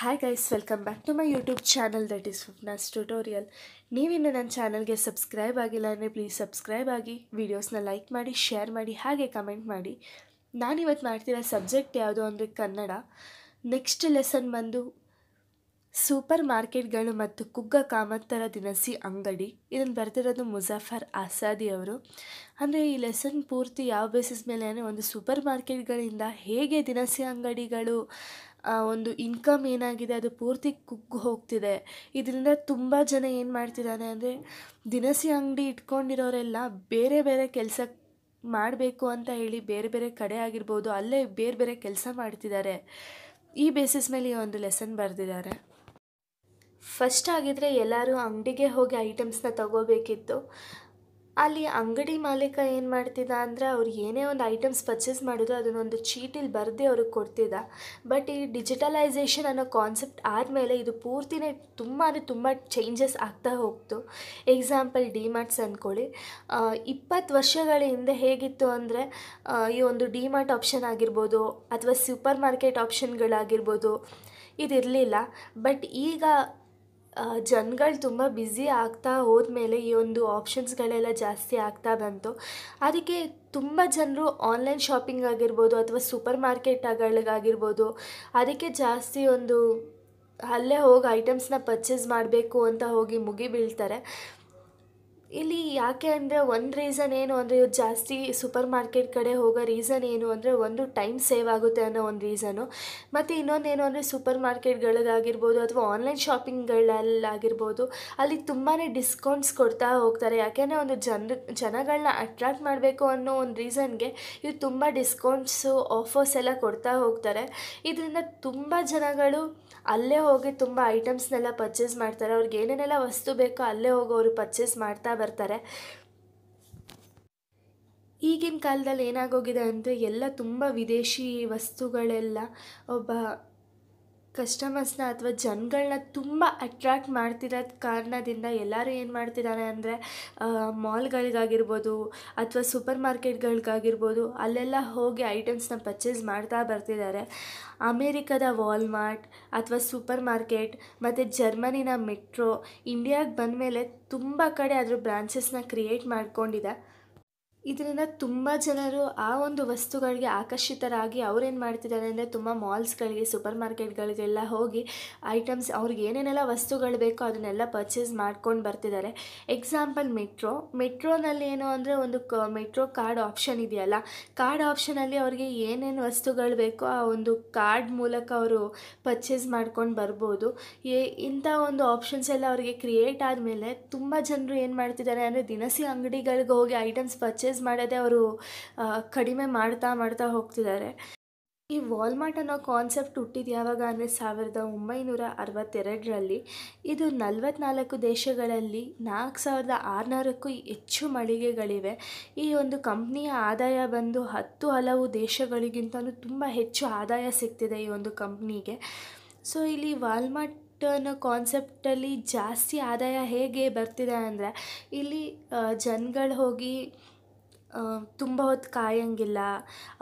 hi guys welcome back to my YouTube channel that is fitness tutorial ನೀವಿನ್ನು ನನ್ನ ಚಾನಲ್ಗೆ subscribe ಆಗಿಲ್ಲ ಅಂದರೆ ಪ್ಲೀಸ್ ಸಬ್ಸ್ಕ್ರೈಬ್ ಆಗಿ ವೀಡಿಯೋಸ್ನ ಲೈಕ್ ಮಾಡಿ ಶೇರ್ ಮಾಡಿ ಹಾಗೆ ಕಮೆಂಟ್ ಮಾಡಿ ನಾನಿವತ್ತು ಮಾಡ್ತಿರೋ ಸಬ್ಜೆಕ್ಟ್ ಯಾವುದು ಅಂದರೆ ಕನ್ನಡ ನೆಕ್ಸ್ಟ್ ಲೆಸನ್ ಬಂದು ಸೂಪರ್ ಮಾರ್ಕೆಟ್ಗಳು ಮತ್ತು ಕುಗ್ಗ ಕಾಮತ್ತರ ದಿನಸಿ ಅಂಗಡಿ ಇದನ್ನು ಬರ್ತಿರೋದು ಮುಜಾಫರ್ ಆಸಾದಿ ಅವರು ಅಂದರೆ ಈ ಲೆಸನ್ ಪೂರ್ತಿ ಯಾವ ಬೇಸಿಸ್ ಮೇಲೆ ಅಂದರೆ ಒಂದು ಸೂಪರ್ ಮಾರ್ಕೆಟ್ಗಳಿಂದ ಹೇಗೆ ದಿನಸಿ ಅಂಗಡಿಗಳು ಒಂದು ಇನ್ಕಮ್ ಏನಾಗಿದೆ ಅದು ಪೂರ್ತಿ ಕುಗ್ಗಿ ಹೋಗ್ತಿದೆ ಇದರಿಂದ ತುಂಬ ಜನ ಏನು ಮಾಡ್ತಿದ್ದಾರೆ ಅಂದರೆ ದಿನಸಿ ಅಂಗಡಿ ಇಟ್ಕೊಂಡಿರೋರೆಲ್ಲ ಬೇರೆ ಬೇರೆ ಕೆಲಸ ಮಾಡಬೇಕು ಅಂತ ಹೇಳಿ ಬೇರೆ ಬೇರೆ ಕಡೆ ಆಗಿರ್ಬೋದು ಅಲ್ಲೇ ಬೇರೆ ಬೇರೆ ಕೆಲಸ ಮಾಡ್ತಿದ್ದಾರೆ ಈ ಬೇಸಿಸ್ ಮೇಲೆ ಈ ಒಂದು ಲೆಸನ್ ಬರೆದಿದ್ದಾರೆ ಫಸ್ಟ್ ಆಗಿದ್ದರೆ ಎಲ್ಲರೂ ಅಂಗಡಿಗೆ ಹೋಗಿ ಐಟಮ್ಸ್ನ ತಗೋಬೇಕಿತ್ತು ಅಲ್ಲಿ ಅಂಗಡಿ ಮಾಲೀಕ ಏನು ಮಾಡ್ತಿದ್ದ ಅಂದರೆ ಅವ್ರು ಏನೇ ಒಂದು ಐಟಮ್ಸ್ ಪರ್ಚೇಸ್ ಮಾಡಿದ್ರು ಅದನ್ನೊಂದು ಚೀಟಿಲಿ ಬರೆದು ಅವ್ರಿಗೆ ಕೊಡ್ತಿದ್ದ ಬಟ್ ಈ ಡಿಜಿಟಲೈಸೇಷನ್ ಅನ್ನೋ ಕಾನ್ಸೆಪ್ಟ್ ಆದಮೇಲೆ ಇದು ಪೂರ್ತಿನೇ ತುಂಬ ಅಂದರೆ ತುಂಬ ಚೇಂಜಸ್ ಆಗ್ತಾ ಹೋಗ್ತು ಎಕ್ಸಾಂಪಲ್ ಡಿಮಾರ್ಟ್ಸ್ ಅಂದ್ಕೊಳ್ಳಿ ಇಪ್ಪತ್ತು ವರ್ಷಗಳ ಹಿಂದೆ ಹೇಗಿತ್ತು ಅಂದರೆ ಈ ಒಂದು ಡಿಮಾರ್ಟ್ ಆಪ್ಷನ್ ಆಗಿರ್ಬೋದು ಅಥವಾ ಸೂಪರ್ ಮಾರ್ಕೆಟ್ ಆಪ್ಷನ್ಗಳಾಗಿರ್ಬೋದು ಇದಿರಲಿಲ್ಲ ಬಟ್ ಈಗ ಜನಗಳು ತುಂಬ ಬ್ಯುಸಿ ಆಗ್ತಾ ಹೋದ್ಮೇಲೆ ಈ ಒಂದು ಆಪ್ಷನ್ಸ್ಗಳೆಲ್ಲ ಜಾಸ್ತಿ ಆಗ್ತಾ ಬಂತು ಅದಕ್ಕೆ ತುಂಬ ಜನರು ಆನ್ಲೈನ್ ಶಾಪಿಂಗ್ ಆಗಿರ್ಬೋದು ಅಥವಾ ಸೂಪರ್ ಮಾರ್ಕೆಟ್ಗಳಿಗಾಗಿರ್ಬೋದು ಅದಕ್ಕೆ ಜಾಸ್ತಿ ಒಂದು ಅಲ್ಲೇ ಹೋಗಿ ಐಟಮ್ಸ್ನ ಪರ್ಚೇಸ್ ಮಾಡಬೇಕು ಅಂತ ಹೋಗಿ ಮುಗಿಬೀಳ್ತಾರೆ ಇಲ್ಲಿ ಯಾಕೆ ಅಂದರೆ ಒಂದು ರೀಸನ್ ಏನು ಅಂದರೆ ಇವ್ರು ಜಾಸ್ತಿ ಸೂಪರ್ ಮಾರ್ಕೆಟ್ ಕಡೆ ಹೋಗೋ ರೀಸನ್ ಏನು ಅಂದರೆ ಒಂದು ಟೈಮ್ ಸೇವ್ ಆಗುತ್ತೆ ಅನ್ನೋ ಒಂದು ರೀಸನು ಮತ್ತು ಇನ್ನೊಂದು ಏನು ಅಂದರೆ ಸೂಪರ್ ಮಾರ್ಕೆಟ್ಗಳಿಗಾಗಿರ್ಬೋದು ಅಥವಾ ಆನ್ಲೈನ್ ಶಾಪಿಂಗ್ಗಳಲ್ಲಾಗಿರ್ಬೋದು ಅಲ್ಲಿ ತುಂಬಾ ಡಿಸ್ಕೌಂಟ್ಸ್ ಕೊಡ್ತಾ ಹೋಗ್ತಾರೆ ಯಾಕೆಂದರೆ ಒಂದು ಜನ ಜನಗಳನ್ನ ಅಟ್ರಾಕ್ಟ್ ಮಾಡಬೇಕು ಅನ್ನೋ ಒಂದು ರೀಸನ್ಗೆ ಇವ್ರು ತುಂಬ ಡಿಸ್ಕೌಂಟ್ಸು ಆಫರ್ಸ್ ಎಲ್ಲ ಕೊಡ್ತಾ ಹೋಗ್ತಾರೆ ಇದರಿಂದ ತುಂಬ ಜನಗಳು ಅಲ್ಲೇ ಹೋಗಿ ತುಂಬ ಐಟಮ್ಸ್ನೆಲ್ಲ ಪರ್ಚೇಸ್ ಮಾಡ್ತಾರೆ ಅವ್ರಿಗೆ ಏನೇನೆಲ್ಲ ವಸ್ತು ಬೇಕೋ ಅಲ್ಲೇ ಹೋಗಿ ಅವರು ಪರ್ಚೇಸ್ ಮಾಡ್ತಾ ಬರ್ತಾರೆ ಈಗಿನ ಕಾಲದಲ್ಲಿ ಏನಾಗೋಗಿದೆ ಅಂದರೆ ಎಲ್ಲ ತುಂಬ ವಿದೇಶಿ ವಸ್ತುಗಳೆಲ್ಲ ಒಬ್ಬ ಕಸ್ಟಮರ್ಸ್ನ ಅಥವಾ ಜನಗಳನ್ನ ತುಂಬ ಅಟ್ರ್ಯಾಕ್ಟ್ ಮಾಡ್ತಿರೋದ ಕಾರಣದಿಂದ ಎಲ್ಲರೂ ಏನು ಮಾಡ್ತಿದ್ದಾರೆ ಅಂದರೆ ಮಾಲ್ಗಳಿಗಾಗಿರ್ಬೋದು ಅಥವಾ ಸೂಪರ್ ಮಾರ್ಕೆಟ್ಗಳಿಗಾಗಿರ್ಬೋದು ಅಲ್ಲೆಲ್ಲ ಹೋಗಿ ಐಟಮ್ಸ್ನ ಪರ್ಚೇಸ್ ಮಾಡ್ತಾ ಬರ್ತಿದ್ದಾರೆ ಅಮೇರಿಕದ ವಾಲ್ಮಾರ್ಟ್ ಅಥವಾ ಸೂಪರ್ ಮಾರ್ಕೆಟ್ ಮತ್ತು ಜರ್ಮನಿನ ಮೆಟ್ರೋ ಇಂಡಿಯಾಗೆ ಬಂದಮೇಲೆ ತುಂಬ ಕಡೆ ಅದರ ಬ್ರ್ಯಾಂಚಸ್ನ ಕ್ರಿಯೇಟ್ ಮಾಡ್ಕೊಂಡಿದೆ ಇದರಿಂದ ತುಂಬ ಜನರು ಆ ಒಂದು ವಸ್ತುಗಳಿಗೆ ಆಕರ್ಷಿತರಾಗಿ ಅವ್ರೇನು ಮಾಡ್ತಿದ್ದಾರೆ ಅಂದರೆ ತುಂಬ ಮಾಲ್ಸ್ಗಳಿಗೆ ಸೂಪರ್ ಮಾರ್ಕೆಟ್ಗಳಿಗೆಲ್ಲ ಹೋಗಿ ಐಟಮ್ಸ್ ಅವ್ರಿಗೆ ಏನೇನೆಲ್ಲ ವಸ್ತುಗಳು ಬೇಕೋ ಅದನ್ನೆಲ್ಲ ಪರ್ಚೇಸ್ ಮಾಡ್ಕೊಂಡು ಬರ್ತಿದ್ದಾರೆ ಎಕ್ಸಾಂಪಲ್ ಮೆಟ್ರೋ ಮೆಟ್ರೋನಲ್ಲಿ ಏನು ಅಂದರೆ ಒಂದು ಕ ಮೆಟ್ರೋ ಕಾರ್ಡ್ ಆಪ್ಷನ್ ಇದೆಯಲ್ಲ ಕಾರ್ಡ್ ಆಪ್ಷನಲ್ಲಿ ಅವ್ರಿಗೆ ಏನೇನು ವಸ್ತುಗಳು ಬೇಕೋ ಆ ಒಂದು ಕಾರ್ಡ್ ಮೂಲಕ ಅವರು ಪರ್ಚೇಸ್ ಮಾಡ್ಕೊಂಡು ಬರ್ಬೋದು ಎ ಇಂಥ ಒಂದು ಆಪ್ಷನ್ಸ್ ಎಲ್ಲ ಅವರಿಗೆ ಕ್ರಿಯೇಟ್ ಆದಮೇಲೆ ತುಂಬ ಜನರು ಏನು ಮಾಡ್ತಿದ್ದಾರೆ ಅಂದರೆ ದಿನಸಿ ಅಂಗಡಿಗಳಿಗೆ ಹೋಗಿ ಐಟಮ್ಸ್ ಪರ್ಚೇಸ್ ಮಾಡದೆ ಅವರು ಕಡಿಮೆ ಮಾಡ್ತಾ ಮಾಡ್ತಾ ಹೋಗ್ತಿದ್ದಾರೆ ಈ ವಾಲ್ಮಾರ್ಟ್ ಅನ್ನೋ ಕಾನ್ಸೆಪ್ಟ್ ಹುಟ್ಟಿದ ಯಾವಾಗ ಅಂದರೆ ಸಾವಿರದ ಒಂಬೈನೂರ ಅರವತ್ತೆರಡರಲ್ಲಿ ಇದು ನಲವತ್ನಾಲ್ಕು ದೇಶಗಳಲ್ಲಿ ನಾಲ್ಕು ಸಾವಿರದ ಆರುನೂರಕ್ಕೂ ಹೆಚ್ಚು ಮಳಿಗೆಗಳಿವೆ ಈ ಒಂದು ಕಂಪ್ನಿಯ ಆದಾಯ ಬಂದು ಹತ್ತು ಹಲವು ದೇಶಗಳಿಗಿಂತಲೂ ತುಂಬ ಹೆಚ್ಚು ಆದಾಯ ಸಿಗ್ತಿದೆ ಈ ಒಂದು ಕಂಪ್ನಿಗೆ ಸೊ ಇಲ್ಲಿ ವಾಲ್ಮಾರ್ಟ್ ಅನ್ನೋ ಕಾನ್ಸೆಪ್ಟಲ್ಲಿ ಜಾಸ್ತಿ ಆದಾಯ ಹೇಗೆ ಬರ್ತಿದೆ ಅಂದರೆ ಇಲ್ಲಿ ಜನಗಳು ಹೋಗಿ ತುಂಬ ಹೊತ್ತು ಕಾಯಂಗಿಲ್ಲ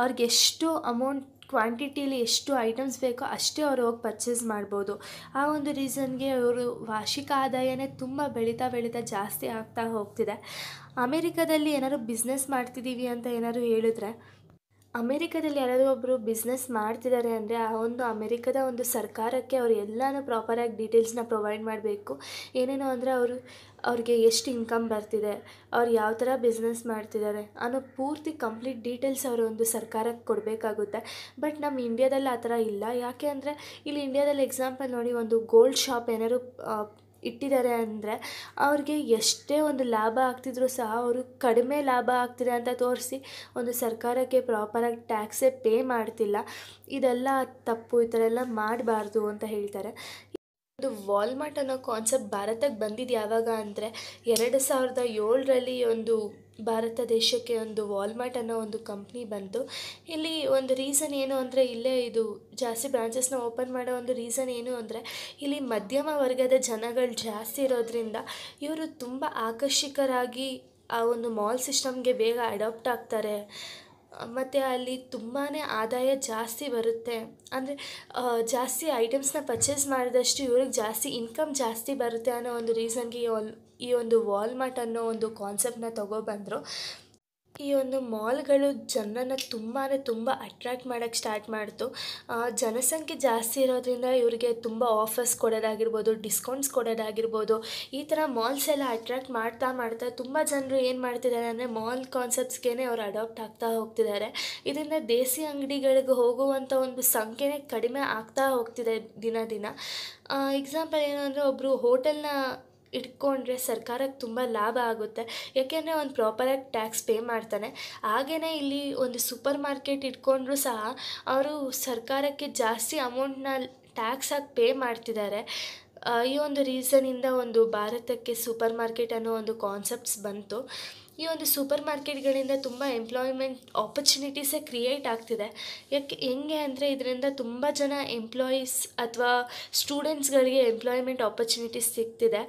ಅವ್ರಿಗೆ ಎಷ್ಟು ಅಮೌಂಟ್ ಕ್ವಾಂಟಿಟಿಲಿ ಎಷ್ಟು ಐಟಮ್ಸ್ ಬೇಕೋ ಅಷ್ಟೇ ಅವ್ರು ಹೋಗಿ ಪರ್ಚೇಸ್ ಮಾಡ್ಬೋದು ಆ ಒಂದು ರೀಸನ್ಗೆ ಅವರು ವಾರ್ಷಿಕ ಆದಾಯನೇ ತುಂಬ ಬೆಳೀತಾ ಬೆಳೀತಾ ಜಾಸ್ತಿ ಆಗ್ತಾ ಹೋಗ್ತಿದೆ ಅಮೇರಿಕಾದಲ್ಲಿ ಏನಾದ್ರು ಬಿಸ್ನೆಸ್ ಮಾಡ್ತಿದ್ದೀವಿ ಅಂತ ಏನಾದ್ರು ಹೇಳಿದ್ರೆ ಅಮೇರಿಕದಲ್ಲಿ ಯಾರಾದರೂ ಒಬ್ಬರು ಬಿಸ್ನೆಸ್ ಮಾಡ್ತಿದ್ದಾರೆ ಅಂದರೆ ಆ ಒಂದು ಅಮೇರಿಕದ ಒಂದು ಸರ್ಕಾರಕ್ಕೆ ಅವ್ರು ಎಲ್ಲನೂ ಪ್ರಾಪರಾಗಿ ಡೀಟೇಲ್ಸ್ನ ಪ್ರೊವೈಡ್ ಮಾಡಬೇಕು ಏನೇನು ಅಂದರೆ ಅವರು ಅವ್ರಿಗೆ ಎಷ್ಟು ಇನ್ಕಮ್ ಬರ್ತಿದೆ ಅವ್ರು ಯಾವ ಥರ ಬಿಸ್ನೆಸ್ ಮಾಡ್ತಿದ್ದಾರೆ ಅನ್ನೋ ಪೂರ್ತಿ ಕಂಪ್ಲೀಟ್ ಡೀಟೇಲ್ಸ್ ಅವರು ಒಂದು ಸರ್ಕಾರಕ್ಕೆ ಕೊಡಬೇಕಾಗುತ್ತೆ ಬಟ್ ನಮ್ಮ ಇಂಡಿಯಾದಲ್ಲಿ ಆ ಥರ ಇಲ್ಲ ಯಾಕೆ ಅಂದರೆ ಇಲ್ಲಿ ಇಂಡಿಯಾದಲ್ಲಿ ಎಕ್ಸಾಂಪಲ್ ನೋಡಿ ಒಂದು ಗೋಲ್ಡ್ ಶಾಪ್ ಏನಾದ್ರು ಇಟ್ಟಿದ್ದಾರೆ ಅಂದರೆ ಅವ್ರಿಗೆ ಎಷ್ಟೇ ಒಂದು ಲಾಭ ಆಗ್ತಿದ್ರು ಸಹ ಅವರು ಕಡಿಮೆ ಲಾಭ ಆಗ್ತಿದೆ ಅಂತ ತೋರಿಸಿ ಒಂದು ಸರ್ಕಾರಕ್ಕೆ ಪ್ರಾಪರಾಗಿ ಟ್ಯಾಕ್ಸೇ ಪೇ ಮಾಡ್ತಿಲ್ಲ ಇದೆಲ್ಲ ತಪ್ಪು ಈ ಥರ ಎಲ್ಲ ಮಾಡಬಾರ್ದು ಅಂತ ಹೇಳ್ತಾರೆ ಒಂದು ವಾಲ್ಮಾರ್ಟ್ ಅನ್ನೋ ಕಾನ್ಸೆಪ್ಟ್ ಭಾರತಕ್ಕೆ ಬಂದಿದ್ದು ಯಾವಾಗ ಅಂದರೆ ಎರಡು ಸಾವಿರದ ಏಳರಲ್ಲಿ ಒಂದು ಭಾರತ ದೇಶಕ್ಕೆ ಒಂದು ವಾಲ್ಮಾರ್ಟ್ ಅನ್ನೋ ಒಂದು ಕಂಪ್ನಿ ಬಂತು ಇಲ್ಲಿ ಒಂದು ರೀಸನ್ ಏನು ಅಂದರೆ ಇಲ್ಲೇ ಇದು ಜಾಸ್ತಿ ಬ್ರಾಂಚಸ್ನ ಓಪನ್ ಮಾಡೋ ಒಂದು ರೀಸನ್ ಏನು ಅಂದರೆ ಇಲ್ಲಿ ಮಧ್ಯಮ ವರ್ಗದ ಜನಗಳು ಜಾಸ್ತಿ ಇರೋದ್ರಿಂದ ಇವರು ತುಂಬ ಆಕರ್ಷಕರಾಗಿ ಆ ಒಂದು ಮಾಲ್ ಸಿಸ್ಟಮ್ಗೆ ಬೇಗ ಅಡಾಪ್ಟ್ ಆಗ್ತಾರೆ ಮತ್ತು ಅಲ್ಲಿ ತುಂಬಾ ಆದಾಯ ಜಾಸ್ತಿ ಬರುತ್ತೆ ಅಂದರೆ ಜಾಸ್ತಿ ಐಟಮ್ಸನ್ನ ಪರ್ಚೇಸ್ ಮಾಡಿದಷ್ಟು ಇವ್ರಿಗೆ ಜಾಸ್ತಿ ಇನ್ಕಮ್ ಜಾಸ್ತಿ ಬರುತ್ತೆ ಅನ್ನೋ ಒಂದು ರೀಸನ್ಗೆ ಈ ಒಂದು ವಾಲ್ಮಾರ್ಟ್ ಅನ್ನೋ ಒಂದು ಕಾನ್ಸೆಪ್ಟನ್ನ ತೊಗೊಬಂದರು ಈ ಒಂದು ಮಾಲ್ಗಳು ಜನರನ್ನು ತುಂಬಾ ತುಂಬ ಅಟ್ರ್ಯಾಕ್ಟ್ ಮಾಡೋಕ್ಕೆ ಸ್ಟಾರ್ಟ್ ಮಾಡಿತು ಜನಸಂಖ್ಯೆ ಜಾಸ್ತಿ ಇರೋದ್ರಿಂದ ಇವರಿಗೆ ತುಂಬ ಆಫರ್ಸ್ ಕೊಡೋದಾಗಿರ್ಬೋದು ಡಿಸ್ಕೌಂಟ್ಸ್ ಕೊಡೋದಾಗಿರ್ಬೋದು ಈ ಥರ ಮಾಲ್ಸ್ ಎಲ್ಲ ಅಟ್ರ್ಯಾಕ್ಟ್ ಮಾಡ್ತಾ ಮಾಡ್ತಾ ತುಂಬ ಜನರು ಏನು ಮಾಡ್ತಿದ್ದಾರೆ ಅಂದರೆ ಮಾಲ್ ಕಾನ್ಸೆಪ್ಟ್ಸ್ಗೆ ಅವರು ಅಡಾಪ್ಟ್ ಆಗ್ತಾ ಹೋಗ್ತಿದ್ದಾರೆ ಇದರಿಂದ ದೇಸಿ ಅಂಗಡಿಗಳಿಗೆ ಹೋಗುವಂಥ ಒಂದು ಸಂಖ್ಯೆನೇ ಕಡಿಮೆ ಆಗ್ತಾ ಹೋಗ್ತಿದೆ ದಿನ ದಿನ ಎಕ್ಸಾಂಪಲ್ ಏನು ಅಂದರೆ ಒಬ್ಬರು ಹೋಟೆಲ್ನ ಇಟ್ಕೊಂಡ್ರೆ ಸರ್ಕಾರಕ್ಕೆ ತುಂಬ ಲಾಭ ಆಗುತ್ತೆ ಯಾಕೆಂದರೆ ಅವ್ನು ಪ್ರಾಪರಾಗಿ ಟ್ಯಾಕ್ಸ್ ಪೇ ಮಾಡ್ತಾನೆ ಹಾಗೆಯೇ ಇಲ್ಲಿ ಒಂದು ಸೂಪರ್ ಮಾರ್ಕೆಟ್ ಇಟ್ಕೊಂಡ್ರೂ ಸಹ ಅವರು ಸರ್ಕಾರಕ್ಕೆ ಜಾಸ್ತಿ ಟ್ಯಾಕ್ಸ್ ಟ್ಯಾಕ್ಸಾಗಿ ಪೇ ಮಾಡ್ತಿದ್ದಾರೆ ಈ ಒಂದು ರೀಸನಿಂದ ಒಂದು ಭಾರತಕ್ಕೆ ಸೂಪರ್ ಮಾರ್ಕೆಟ್ ಅನ್ನೋ ಒಂದು ಕಾನ್ಸೆಪ್ಟ್ಸ್ ಬಂತು ಈ ಒಂದು ಸೂಪರ್ ಮಾರ್ಕೆಟ್ಗಳಿಂದ ತುಂಬ ಎಂಪ್ಲಾಯ್ಮೆಂಟ್ ಆಪರ್ಚುನಿಟೀಸೇ ಕ್ರಿಯೇಟ್ ಆಗ್ತಿದೆ ಯಾಕೆ ಹೆಂಗೆ ಅಂದರೆ ಇದರಿಂದ ತುಂಬ ಜನ ಎಂಪ್ಲಾಯೀಸ್ ಅಥವಾ ಸ್ಟೂಡೆಂಟ್ಸ್ಗಳಿಗೆ ಎಂಪ್ಲಾಯ್ಮೆಂಟ್ ಆಪರ್ಚುನಿಟೀಸ್ ಸಿಗ್ತಿದೆ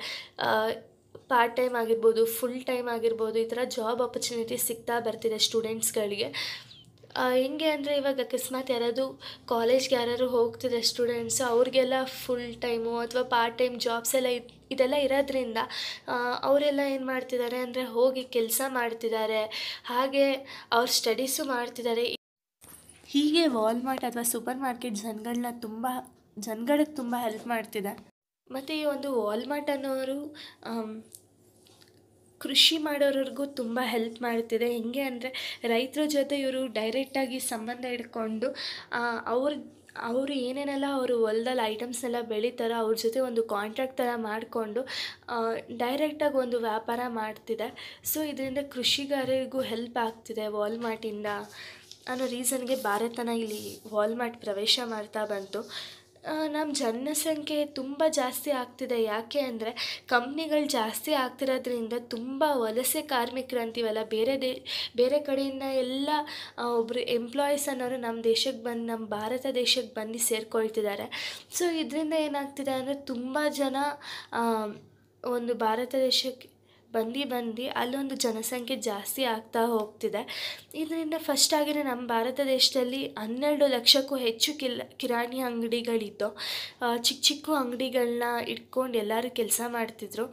ಪಾರ್ಟ್ ಟೈಮ್ ಆಗಿರ್ಬೋದು ಫುಲ್ ಟೈಮ್ ಆಗಿರ್ಬೋದು ಈ ಥರ ಜಾಬ್ ಆಪರ್ಚುನಿಟೀಸ್ ಸಿಗ್ತಾ ಬರ್ತಿದೆ ಸ್ಟೂಡೆಂಟ್ಸ್ಗಳಿಗೆ ಹೆಂಗೆ ಅಂದರೆ ಇವಾಗ ಅಕಸ್ಮಾತ್ ಯಾರಾದರೂ ಕಾಲೇಜ್ಗೆ ಯಾರಾದ್ರು ಹೋಗ್ತಿದೆ ಸ್ಟೂಡೆಂಟ್ಸ್ ಅವ್ರಿಗೆಲ್ಲ ಫುಲ್ ಟೈಮು ಅಥವಾ ಪಾರ್ಟ್ ಟೈಮ್ ಜಾಬ್ಸ್ ಎಲ್ಲ ಇದೆಲ್ಲ ಇರೋದ್ರಿಂದ ಅವರೆಲ್ಲ ಏನು ಮಾಡ್ತಿದ್ದಾರೆ ಅಂದರೆ ಹೋಗಿ ಕೆಲಸ ಮಾಡ್ತಿದ್ದಾರೆ ಹಾಗೆ ಅವ್ರ ಸ್ಟಡೀಸು ಮಾಡ್ತಿದ್ದಾರೆ ಹೀಗೆ ವಾಲ್ಮಾರ್ಟ್ ಅಥವಾ ಸೂಪರ್ ಮಾರ್ಕೆಟ್ ಜನಗಳನ್ನ ತುಂಬ ಜನಗಳಿಗೆ ತುಂಬ ಹೆಲ್ಪ್ ಮಾಡ್ತಿದೆ ಮತ್ತು ಈ ಒಂದು ವಾಲ್ಮಾರ್ಟ್ ಅನ್ನೋರು ಕೃಷಿ ಮಾಡೋರಿಗೂ ತುಂಬ ಹೆಲ್ಪ್ ಮಾಡ್ತಿದೆ ಹೆಂಗೆ ಅಂದರೆ ರೈತರ ಜೊತೆ ಇವರು ಡೈರೆಕ್ಟಾಗಿ ಸಂಬಂಧ ಇಟ್ಕೊಂಡು ಅವ್ರ ಅವರು ಏನೇನೆಲ್ಲ ಅವರು ಹೊಲ್ದಲ್ಲಿ ಐಟಮ್ಸ್ನೆಲ್ಲ ಬೆಳೀತಾರೋ ಅವ್ರ ಜೊತೆ ಒಂದು ಕಾಂಟ್ರಾಕ್ಟ್ ಥರ ಮಾಡಿಕೊಂಡು ಡೈರೆಕ್ಟಾಗಿ ಒಂದು ವ್ಯಾಪಾರ ಮಾಡ್ತಿದೆ ಸೊ ಇದರಿಂದ ಕೃಷಿಗಾರರಿಗೂ ಹೆಲ್ಪ್ ಆಗ್ತಿದೆ ವಾಲ್ಮಾರ್ಟಿಂದ ಅನ್ನೋ ರೀಸನ್ಗೆ ಭಾರತನ ಇಲ್ಲಿ ವಾಲ್ಮಾರ್ಟ್ ಪ್ರವೇಶ ಮಾಡ್ತಾ ಬಂತು ನಮ್ಮ ಜನಸಂಖ್ಯೆ ತುಂಬ ಜಾಸ್ತಿ ಆಗ್ತಿದೆ ಯಾಕೆ ಅಂದರೆ ಕಂಪ್ನಿಗಳು ಜಾಸ್ತಿ ಆಗ್ತಿರೋದ್ರಿಂದ ತುಂಬ ವಲಸೆ ಕಾರ್ಮಿಕರು ಅಂತೀವಲ್ಲ ಬೇರೆ ದೇ ಬೇರೆ ಕಡೆಯಿಂದ ಎಲ್ಲ ಒಬ್ಬರು ಎಂಪ್ಲಾಯೀಸ್ ಅನ್ನೋರು ನಮ್ಮ ದೇಶಕ್ಕೆ ಬಂದು ನಮ್ಮ ಭಾರತ ದೇಶಕ್ಕೆ ಬಂದು ಸೇರಿಕೊಳ್ತಿದ್ದಾರೆ ಸೊ ಇದರಿಂದ ಏನಾಗ್ತಿದೆ ಅಂದರೆ ತುಂಬ ಜನ ಒಂದು ಭಾರತ ದೇಶಕ್ಕೆ ಬಂದು ಬಂದು ಅಲ್ಲೊಂದು ಜನಸಂಖ್ಯೆ ಜಾಸ್ತಿ ಆಗ್ತಾ ಹೋಗ್ತಿದೆ ಇದರಿಂದ ಫಸ್ಟಾಗಿನೇ ನಮ್ಮ ಭಾರತ ದೇಶದಲ್ಲಿ ಹನ್ನೆರಡು ಲಕ್ಷಕ್ಕೂ ಹೆಚ್ಚು ಕಿಲ್ ಕಿರಾಣಿ ಅಂಗಡಿಗಳಿತ್ತು ಚಿಕ್ಕ ಚಿಕ್ಕ ಅಂಗಡಿಗಳನ್ನ ಇಟ್ಕೊಂಡು ಎಲ್ಲರೂ ಕೆಲಸ ಮಾಡ್ತಿದ್ರು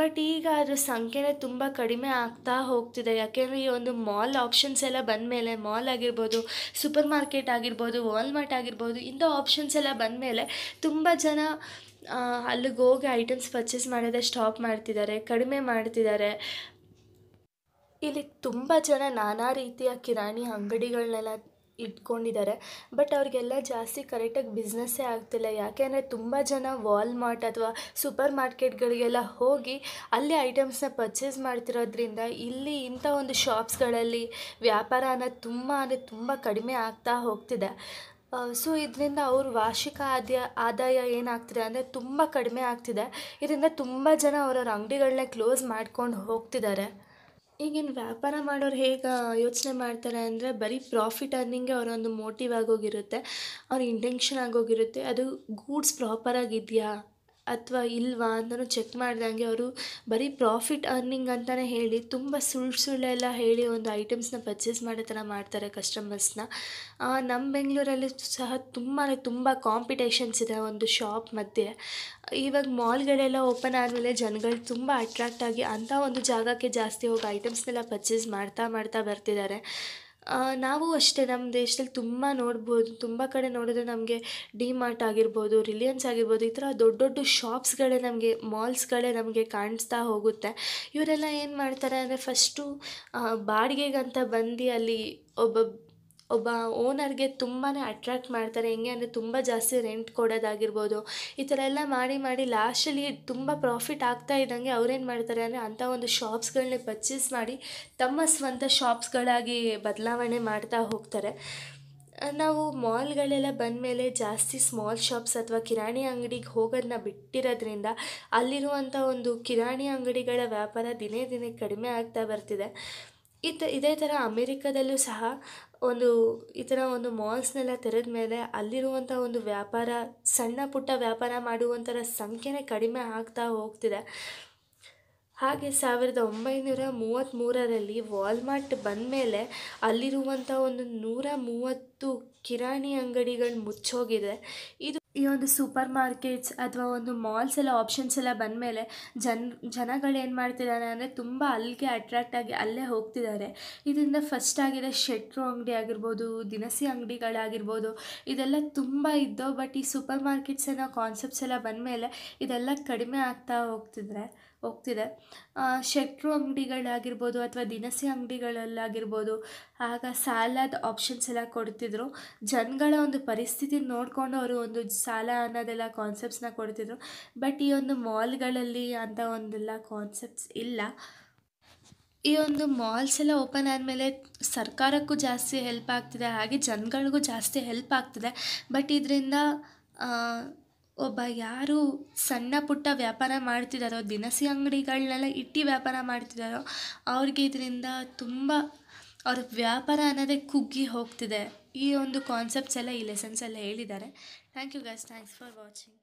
ಬಟ್ ಈಗ ಅದ್ರ ಸಂಖ್ಯೆನೇ ತುಂಬ ಕಡಿಮೆ ಆಗ್ತಾ ಹೋಗ್ತಿದೆ ಯಾಕೆಂದರೆ ಈ ಒಂದು ಮಾಲ್ ಆಪ್ಷನ್ಸ್ ಎಲ್ಲ ಮೇಲೆ ಮಾಲ್ ಆಗಿರ್ಬೋದು ಸೂಪರ್ ಮಾರ್ಕೆಟ್ ಆಗಿರ್ಬೋದು ವಾಲ್ಮಾರ್ಟ್ ಆಗಿರ್ಬೋದು ಇಂಥ ಆಪ್ಷನ್ಸ್ ಎಲ್ಲ ಬಂದಮೇಲೆ ತುಂಬ ಜನ ಅಲ್ಲಿಗೆ ಹೋಗಿ ಐಟಮ್ಸ್ ಪರ್ಚೇಸ್ ಮಾಡೋದೇ ಸ್ಟಾಪ್ ಮಾಡ್ತಿದ್ದಾರೆ ಕಡಿಮೆ ಮಾಡ್ತಿದ್ದಾರೆ ಇಲ್ಲಿ ತುಂಬ ಜನ ನಾನಾ ರೀತಿಯ ಕಿರಾಣಿ ಅಂಗಡಿಗಳನ್ನೆಲ್ಲ ಇಟ್ಕೊಂಡಿದ್ದಾರೆ ಬಟ್ ಅವ್ರಿಗೆಲ್ಲ ಜಾಸ್ತಿ ಕರೆಕ್ಟಾಗಿ ಬಿಸ್ನೆಸ್ಸೇ ಆಗ್ತಿಲ್ಲ ಯಾಕೆ ಅಂದರೆ ತುಂಬ ಜನ ವಾಲ್ಮಾರ್ಟ್ ಅಥವಾ ಸೂಪರ್ ಮಾರ್ಕೆಟ್ಗಳಿಗೆಲ್ಲ ಹೋಗಿ ಅಲ್ಲಿ ಐಟಮ್ಸ್ನ ಪರ್ಚೇಸ್ ಮಾಡ್ತಿರೋದ್ರಿಂದ ಇಲ್ಲಿ ಇಂಥ ಒಂದು ಶಾಪ್ಸ್ಗಳಲ್ಲಿ ವ್ಯಾಪಾರ ಅನ್ನೋದು ತುಂಬ ಅಂದರೆ ತುಂಬ ಕಡಿಮೆ ಆಗ್ತಾ ಹೋಗ್ತಿದೆ ಸೊ ಇದರಿಂದ ಅವ್ರ ವಾರ್ಷಿಕ ಆದಾಯ ಆದಾಯ ಏನಾಗ್ತಿದೆ ಅಂದರೆ ತುಂಬ ಕಡಿಮೆ ಆಗ್ತಿದೆ ಇದರಿಂದ ತುಂಬ ಜನ ಅವರವ್ರ ಅಂಗಡಿಗಳನ್ನೇ ಕ್ಲೋಸ್ ಮಾಡ್ಕೊಂಡು ಹೋಗ್ತಿದ್ದಾರೆ ಈಗಿನ ವ್ಯಾಪಾರ ಮಾಡೋರು ಹೇಗೆ ಯೋಚನೆ ಮಾಡ್ತಾರೆ ಅಂದರೆ ಬರೀ ಪ್ರಾಫಿಟ್ ಅರ್ನಿಂಗೇ ಅವರೊಂದು ಮೋಟಿವ್ ಆಗೋಗಿರುತ್ತೆ ಅವ್ರ ಇಂಟೆನ್ಷನ್ ಆಗೋಗಿರುತ್ತೆ ಅದು ಗೂಡ್ಸ್ ಪ್ರಾಪರಾಗಿದೆಯಾ ಅಥವಾ ಇಲ್ವಾ ಅಂತಲೂ ಚೆಕ್ ಮಾಡ್ದಂಗೆ ಅವರು ಬರೀ ಪ್ರಾಫಿಟ್ ಅರ್ನಿಂಗ್ ಅಂತಲೇ ಹೇಳಿ ತುಂಬ ಸುಳ್ಳು ಸುಳ್ಳೆಲ್ಲ ಹೇಳಿ ಒಂದು ಐಟಮ್ಸ್ನ ಪರ್ಚೇಸ್ ಮಾಡೋ ಥರ ಮಾಡ್ತಾರೆ ಕಸ್ಟಮರ್ಸ್ನ ನಮ್ಮ ಬೆಂಗಳೂರಲ್ಲಿ ಸಹ ತುಂಬಾ ತುಂಬ ಕಾಂಪಿಟೇಷನ್ಸ್ ಇದೆ ಒಂದು ಶಾಪ್ ಮಧ್ಯೆ ಇವಾಗ ಮಾಲ್ಗಳೆಲ್ಲ ಓಪನ್ ಆದಮೇಲೆ ಜನಗಳು ತುಂಬ ಅಟ್ರಾಕ್ಟ್ ಆಗಿ ಅಂಥ ಒಂದು ಜಾಗಕ್ಕೆ ಜಾಸ್ತಿ ಹೋಗಿ ಐಟಮ್ಸ್ನೆಲ್ಲ ಪರ್ಚೇಸ್ ಮಾಡ್ತಾ ಮಾಡ್ತಾ ಬರ್ತಿದ್ದಾರೆ ನಾವು ಅಷ್ಟೇ ನಮ್ಮ ದೇಶದಲ್ಲಿ ತುಂಬ ನೋಡ್ಬೋದು ತುಂಬ ಕಡೆ ನೋಡಿದ್ರೆ ನಮಗೆ ಡಿ ಮಾರ್ಟ್ ಆಗಿರ್ಬೋದು ರಿಲಿಯನ್ಸ್ ಆಗಿರ್ಬೋದು ಈ ಥರ ದೊಡ್ಡ ದೊಡ್ಡ ಶಾಪ್ಸ್ಗಳೇ ನಮಗೆ ಮಾಲ್ಸ್ಗಳೇ ನಮಗೆ ಕಾಣಿಸ್ತಾ ಹೋಗುತ್ತೆ ಇವರೆಲ್ಲ ಏನು ಮಾಡ್ತಾರೆ ಅಂದರೆ ಫಸ್ಟು ಬಾಡಿಗೆಗಂತ ಬಂದು ಅಲ್ಲಿ ಒಬ್ಬ ಒಬ್ಬ ಓನರ್ಗೆ ತುಂಬಾ ಅಟ್ರ್ಯಾಕ್ಟ್ ಮಾಡ್ತಾರೆ ಹೆಂಗೆ ಅಂದರೆ ತುಂಬ ಜಾಸ್ತಿ ರೆಂಟ್ ಕೊಡೋದಾಗಿರ್ಬೋದು ಈ ಥರ ಎಲ್ಲ ಮಾಡಿ ಮಾಡಿ ಲಾಸ್ಟಲ್ಲಿ ತುಂಬ ಪ್ರಾಫಿಟ್ ಆಗ್ತಾ ಇದ್ದಂಗೆ ಅವ್ರೇನು ಮಾಡ್ತಾರೆ ಅಂದರೆ ಅಂಥ ಒಂದು ಶಾಪ್ಸ್ಗಳನ್ನೇ ಪರ್ಚೇಸ್ ಮಾಡಿ ತಮ್ಮ ಸ್ವಂತ ಶಾಪ್ಸ್ಗಳಾಗಿ ಬದಲಾವಣೆ ಮಾಡ್ತಾ ಹೋಗ್ತಾರೆ ನಾವು ಮಾಲ್ಗಳೆಲ್ಲ ಬಂದ ಮೇಲೆ ಜಾಸ್ತಿ ಸ್ಮಾಲ್ ಶಾಪ್ಸ್ ಅಥವಾ ಕಿರಾಣಿ ಅಂಗಡಿಗೆ ಹೋಗೋದನ್ನ ಬಿಟ್ಟಿರೋದ್ರಿಂದ ಅಲ್ಲಿರುವಂಥ ಒಂದು ಕಿರಾಣಿ ಅಂಗಡಿಗಳ ವ್ಯಾಪಾರ ದಿನೇ ದಿನೇ ಕಡಿಮೆ ಆಗ್ತಾ ಬರ್ತಿದೆ ತ ಇದೇ ಥರ ಅಮೇರಿಕಾದಲ್ಲೂ ಸಹ ಒಂದು ಈ ಥರ ಒಂದು ಮಾಲ್ಸ್ನೆಲ್ಲ ತೆರೆದ ಮೇಲೆ ಅಲ್ಲಿರುವಂಥ ಒಂದು ವ್ಯಾಪಾರ ಸಣ್ಣ ಪುಟ್ಟ ವ್ಯಾಪಾರ ಮಾಡುವಂಥರ ಸಂಖ್ಯೆನೇ ಕಡಿಮೆ ಆಗ್ತಾ ಹೋಗ್ತಿದೆ ಹಾಗೆ ಸಾವಿರದ ಒಂಬೈನೂರ ಮೂವತ್ತ್ಮೂರರಲ್ಲಿ ವಾಲ್ಮಾರ್ಟ್ ಬಂದ ಮೇಲೆ ಅಲ್ಲಿರುವಂಥ ಒಂದು ನೂರ ಮೂವತ್ತು ಕಿರಾಣಿ ಅಂಗಡಿಗಳು ಮುಚ್ಚೋಗಿದೆ ಇದು ಈ ಒಂದು ಸೂಪರ್ ಮಾರ್ಕೆಟ್ಸ್ ಅಥವಾ ಒಂದು ಮಾಲ್ಸ್ ಎಲ್ಲ ಆಪ್ಷನ್ಸ್ ಎಲ್ಲ ಬಂದಮೇಲೆ ಜನ್ ಜನಗಳು ಏನು ಮಾಡ್ತಿದ್ದಾರೆ ಅಂದರೆ ತುಂಬ ಅಲ್ಲಿಗೆ ಅಟ್ರ್ಯಾಕ್ಟ್ ಆಗಿ ಅಲ್ಲೇ ಹೋಗ್ತಿದ್ದಾರೆ ಇದರಿಂದ ಫಸ್ಟ್ ಆಗಿದೆ ಶೆಟ್ರು ಅಂಗಡಿ ಆಗಿರ್ಬೋದು ದಿನಸಿ ಅಂಗಡಿಗಳಾಗಿರ್ಬೋದು ಇದೆಲ್ಲ ತುಂಬ ಇದ್ದೋ ಬಟ್ ಈ ಸೂಪರ್ ಮಾರ್ಕೆಟ್ಸ್ ಅನ್ನೋ ಕಾನ್ಸೆಪ್ಟ್ಸ್ ಎಲ್ಲ ಬಂದಮೇಲೆ ಇದೆಲ್ಲ ಕಡಿಮೆ ಆಗ್ತಾ ಹೋಗ್ತಿದ್ರೆ ಹೋಗ್ತಿದೆ ಶೆಟ್ರು ಅಂಗಡಿಗಳಾಗಿರ್ಬೋದು ಅಥವಾ ದಿನಸಿ ಅಂಗಡಿಗಳಲ್ಲಾಗಿರ್ಬೋದು ಆಗ ಸಾಲದ ಆಪ್ಷನ್ಸ್ ಎಲ್ಲ ಕೊಡ್ತಿದ್ರು ಜನಗಳ ಒಂದು ಪರಿಸ್ಥಿತಿ ನೋಡಿಕೊಂಡು ಅವರು ಒಂದು ಸಾಲ ಅನ್ನೋದೆಲ್ಲ ಕಾನ್ಸೆಪ್ಟ್ಸ್ನ ಕೊಡ್ತಿದ್ರು ಬಟ್ ಈ ಒಂದು ಮಾಲ್ಗಳಲ್ಲಿ ಅಂತ ಒಂದೆಲ್ಲ ಕಾನ್ಸೆಪ್ಟ್ಸ್ ಇಲ್ಲ ಈ ಒಂದು ಮಾಲ್ಸ್ ಎಲ್ಲ ಓಪನ್ ಆದಮೇಲೆ ಸರ್ಕಾರಕ್ಕೂ ಜಾಸ್ತಿ ಹೆಲ್ಪ್ ಆಗ್ತಿದೆ ಹಾಗೆ ಜನಗಳಿಗೂ ಜಾಸ್ತಿ ಹೆಲ್ಪ್ ಆಗ್ತಿದೆ ಬಟ್ ಇದರಿಂದ ಒಬ್ಬ ಯಾರು ಸಣ್ಣ ಪುಟ್ಟ ವ್ಯಾಪಾರ ಮಾಡ್ತಿದ್ದಾರೋ ದಿನಸಿ ಅಂಗಡಿಗಳನ್ನೆಲ್ಲ ಇಟ್ಟು ವ್ಯಾಪಾರ ಮಾಡ್ತಿದ್ದಾರೋ ಅವ್ರಿಗೆ ಇದರಿಂದ ತುಂಬ ಅವ್ರ ವ್ಯಾಪಾರ ಅನ್ನೋದೇ ಕುಗ್ಗಿ ಹೋಗ್ತಿದೆ ಈ ಒಂದು ಕಾನ್ಸೆಪ್ಟ್ಸ್ ಎಲ್ಲ ಈ ಲೆಸನ್ಸಲ್ಲ ಹೇಳಿದ್ದಾರೆ thank you guys thanks for watching